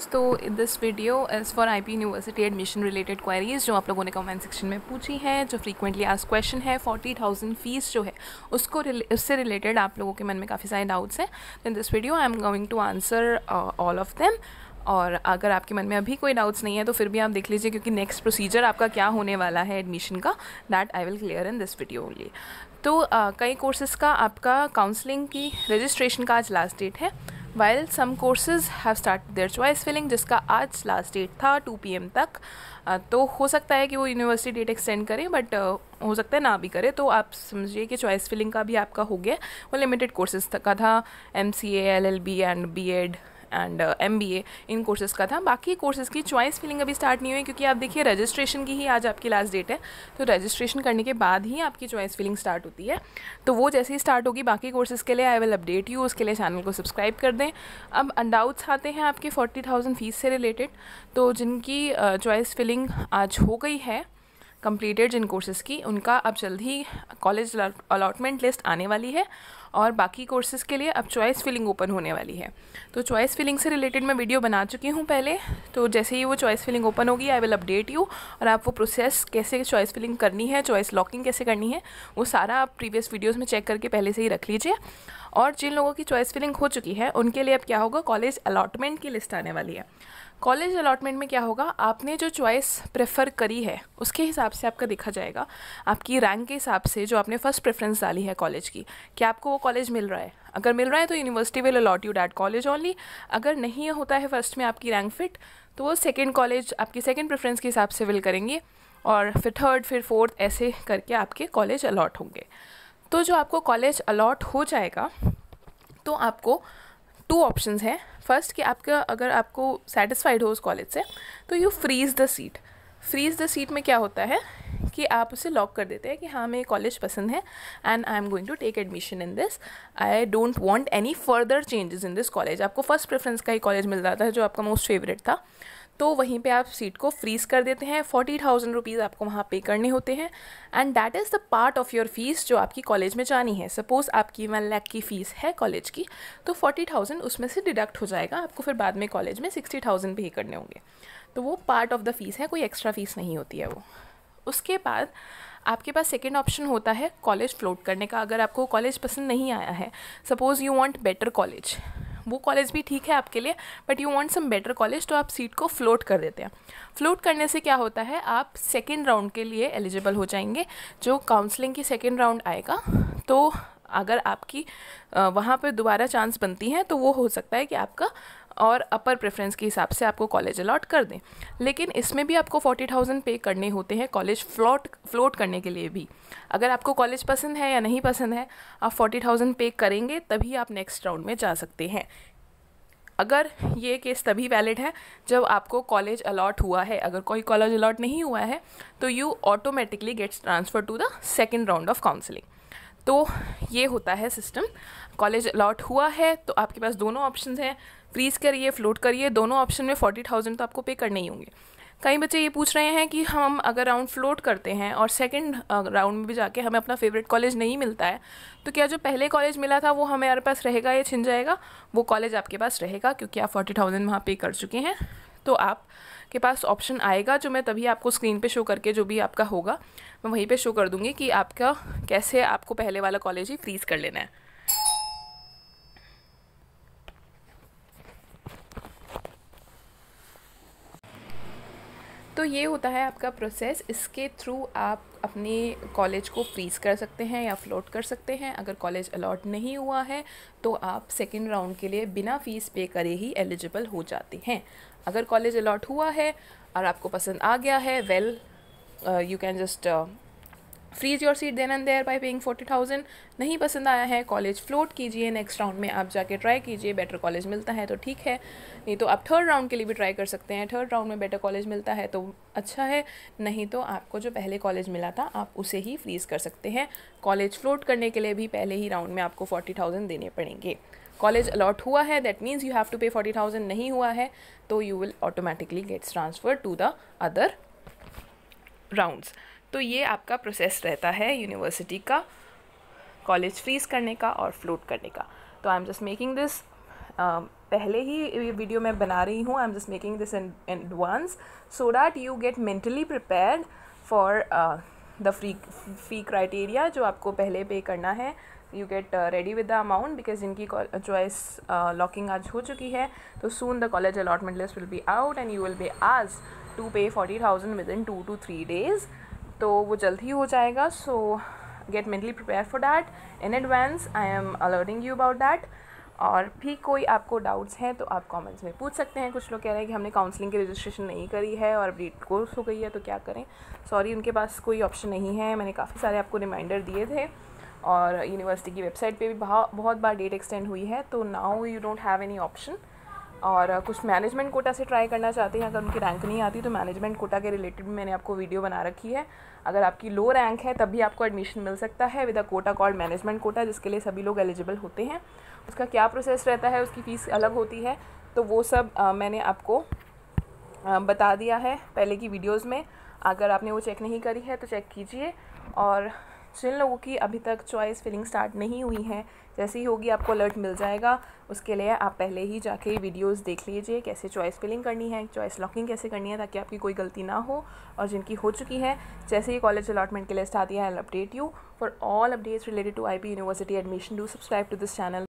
students तो this video is for I P university admission related queries जो आप लोगों ने कमेंट सेक्शन में पूछी हैं जो फ्रीकुंटली आज क्वेश्चन है फोर्टी थाउजेंड फीस जो है उसको उससे रिलेटेड आप लोगों के मन में काफ़ी सारे डाउट्स हैं in this video I am going to answer all of them और अगर आपके मन में अभी कोई डाउट्स नहीं है तो फिर भी आप देख लीजिए क्योंकि नेक्स्ट प्रोसीजर आपका क्या होने वाला है एडमिशन का that I will clear in this video only तो uh, कई कोर्सेज़ का आपका काउंसलिंग की रजिस्ट्रेशन का आज लास्ट डेट है while some courses have start their choice filling जिसका आज लास्ट डेट था पी एम तक तो हो सकता है कि वो यूनिवर्सिटी डेट एक्सटेंड करें बट हो सकता है ना भी करे तो आप समझिए कि चॉइस फिलिंग का भी आपका हो गया वो लिमिटेड कोर्सेज का था M C L L B and B Ed and M B A इन कोर्सेज़ का था बाकी कोर्सेज़ की चॉइस फिलिंग अभी स्टार्ट नहीं हुई क्योंकि आप देखिए रजिस्ट्रेशन की ही आज आपकी लास्ट डेट है तो रजिस्ट्रेशन करने के बाद ही आपकी चॉइस फिलिंग स्टार्ट होती है तो वो जैसे ही स्टार्ट होगी बाकी कोर्सेज़ के लिए आई विल अपडेट यू उसके लिए चैनल को सब्सक्राइब कर दें अब अंडाउट्स आते हैं आपके फोर्टी थाउजेंड फीस से रिलेटेड तो जिनकी चॉइस uh, फिलिंग आज हो गई है कंप्लीटेड जिन कोर्सेज़ की उनका अब जल्द ही कॉलेज अलाटमेंट लिस्ट आने वाली है और बाकी कोर्सेज़ के लिए अब चॉइस फिलिंग ओपन होने वाली है तो चॉइस फिलिंग से रिलेटेड मैं वीडियो बना चुकी हूँ पहले तो जैसे ही वो चॉइस फिलिंग ओपन होगी आई विल अपडेट यू और आप वो प्रोसेस कैसे चॉइस फिलिंग करनी है चॉइस लॉकिंग कैसे करनी है वो सारा आप प्रीवियस वीडियोज़ में चेक करके पहले से ही रख लीजिए और जिन लोगों की चॉइस फिलिंग हो चुकी है उनके लिए अब क्या होगा कॉलेज अलॉटमेंट की लिस्ट आने वाली है कॉलेज अलॉटमेंट में क्या होगा आपने जो चॉइस प्रेफर करी है उसके हिसाब से आपका देखा जाएगा आपकी रैंक के हिसाब से जो आपने फर्स्ट प्रेफरेंस डाली है कॉलेज की क्या आपको वो कॉलेज मिल रहा है अगर मिल रहा है तो university will allot you that college only अगर नहीं होता है फर्स्ट में आपकी रैंक फिट तो वो सेकेंड कॉलेज आपकी सेकेंड प्रेफरेंस के हिसाब से विल करेंगे और फिर थर्ड फिर फोर्थ ऐसे करके आपके कॉलेज अलॉट होंगे तो जो आपको कॉलेज अलॉट हो जाएगा तो आपको टू ऑप्शन हैं फर्स्ट कि आपका अगर आपको सेटिस्फाइड हो उस कॉलेज से तो you freeze the seat freeze the seat में क्या होता है कि आप उसे लॉक कर देते हैं कि हाँ मैं कॉलेज पसंद है and I am going to take admission in this I don't want any further changes in this college आपको फर्स्ट प्रेफरेंस का ही कॉलेज मिल जाता है जो आपका मोस्ट फेवरेट था तो वहीं पे आप सीट को फ्रीज़ कर देते हैं फोर्टी थाउजेंड रुपीज़ आपको वहाँ पे करने होते हैं and that is the part of your fees जो आपकी कॉलेज में जानी है सपोज़ आपकी वन लैख की फ़ीस है कॉलेज की तो फोर्टी थाउजेंड उसमें से डिडक्ट हो जाएगा आपको फिर बाद में कॉलेज में सिक्सटी थाउजेंड पे करने होंगे तो वो पार्ट ऑफ द फीस है कोई एक्स्ट्रा फीस नहीं होती है वो उसके बाद आपके पास सेकेंड ऑप्शन होता है कॉलेज फ्लोट करने का अगर आपको कॉलेज पसंद नहीं आया है suppose you want better college वो कॉलेज भी ठीक है आपके लिए but you want some better college तो आप सीट को फ्लोट कर देते हैं फ्लोट करने से क्या होता है आप सेकेंड राउंड के लिए एलिजिबल हो जाएंगे जो काउंसलिंग की सेकेंड राउंड आएगा तो अगर आपकी वहाँ पर दोबारा चांस बनती हैं तो वो हो सकता है कि आपका और अपर प्रेफरेंस के हिसाब से आपको कॉलेज अलॉट कर दें लेकिन इसमें भी आपको फोर्टी थाउजेंड पे करने होते हैं कॉलेज फ्लोट फ्लोट करने के लिए भी अगर आपको कॉलेज पसंद है या नहीं पसंद है आप फोर्टी थाउजेंड पे करेंगे तभी आप नेक्स्ट राउंड में जा सकते हैं अगर ये केस तभी वैलिड है जब आपको कॉलेज अलॉट हुआ है अगर कोई कॉलेज अलॉट नहीं हुआ है तो you automatically gets transfer to the second round of counselling तो ये होता है सिस्टम कॉलेज अलॉट हुआ है तो आपके पास दोनों ऑप्शन हैं फ्रीज़ करिए फ्लोट करिए दोनों ऑप्शन में फोर्टी थाउजेंड तो आपको पे करने ही होंगे कई बच्चे ये पूछ रहे हैं कि हम अगर राउंड फ्लोट करते हैं और सेकंड राउंड में भी जाके हमें अपना फेवरेट कॉलेज नहीं मिलता है तो क्या जो पहले कॉलेज मिला था वो हमारे पास रहेगा या छिन जाएगा वो कॉलेज आपके पास रहेगा क्योंकि आप फोर्टी थाउजेंड वहाँ पे कर चुके हैं तो आप के पास ऑप्शन आएगा जो मैं तभी आपको स्क्रीन पे शो करके जो भी आपका होगा मैं वहीं पे शो कर दूँगी कि आपका कैसे आपको पहले वाला कॉलेज ही फ्रीज़ कर लेना है तो ये होता है आपका प्रोसेस इसके थ्रू आप अपने कॉलेज को फ्रीज़ कर सकते हैं या फ्लोट कर सकते हैं अगर कॉलेज अलॉट नहीं हुआ है तो आप सेकेंड राउंड के लिए बिना फ़ीस पे करे ही एलिजिबल हो जाते हैं अगर कॉलेज अलॉट हुआ है और आपको पसंद आ गया है well you can just freeze your seat then and there by paying forty thousand नहीं पसंद आया है कॉलेज फ्लोट कीजिए नेक्स्ट राउंड में आप जाके ट्राई कीजिए बेटर कॉलेज मिलता है तो ठीक है नहीं तो आप थर्ड राउंड के लिए भी ट्राई कर सकते हैं थर्ड राउंड में बेटर कॉलेज मिलता है तो अच्छा है नहीं तो आपको जो पहले कॉलेज मिला था आप उसे ही फ्रीज़ कर सकते हैं कॉलेज फ्लोट करने के लिए भी पहले ही राउंड में आपको फोर्टी थाउजेंड देने पड़ेंगे कॉलेज अलॉट हुआ है that means you have to pay forty thousand नहीं हुआ है तो you will automatically gets transfer to the other rounds तो ये आपका प्रोसेस रहता है यूनिवर्सिटी का कॉलेज फ्रीज करने का और फ्लोट करने का तो I am just making this पहले ही ये वीडियो मैं बना रही हूँ I am just making this in advance so that you get mentally prepare for the free fee criteria जो आपको पहले पे करना है you get ready with the amount because इनकी चॉइस लॉकिंग uh, आज हो चुकी है तो soon the college allotment list will be out and you will be आज to pay forty thousand within two to three days तो वो जल्द ही हो जाएगा so get mentally prepare for that in advance I am alerting you about that और भी कोई आपको डाउट्स हैं तो आप कमेंट्स में पूछ सकते हैं कुछ लोग कह रहे हैं कि हमने काउंसलिंग की रजिस्ट्रेशन नहीं करी है और डेट कोर्स हो गई है तो क्या करें सॉरी उनके पास कोई ऑप्शन नहीं है मैंने काफ़ी सारे आपको रिमाइंडर दिए थे और यूनिवर्सिटी की वेबसाइट पे भी बहुत बार डेट एक्सटेंड हुई है तो now you don't have any option और कुछ मैनेजमेंट कोटा से ट्राई करना चाहते हैं अगर उनकी रैंक नहीं आती तो मैनेजमेंट कोटा के रिलेटेड मैंने आपको वीडियो बना रखी है अगर आपकी लो रैंक है तब भी आपको एडमिशन मिल सकता है with a quota called management quota जिसके लिए सभी लोग एलिजिबल होते हैं उसका क्या प्रोसेस रहता है उसकी फ़ीस अलग होती है तो वो सब आ, मैंने आपको आ, बता दिया है पहले की वीडियोज़ में अगर आपने वो चेक नहीं करी है तो चेक कीजिए और जिन लोगों की अभी तक चॉइस फिलिंग स्टार्ट नहीं हुई है जैसे ही होगी आपको अलर्ट मिल जाएगा उसके लिए आप पहले ही जाके वीडियोस देख लीजिए कैसे चॉइस फिलिंग करनी है चॉइस लॉकिंग कैसे करनी है ताकि आपकी कोई गलती ना हो और जिनकी हो चुकी है जैसे ही कॉलेज अलॉटमेंट की लिस्ट आती है I update you for all updates related to I university admission do subscribe to this channel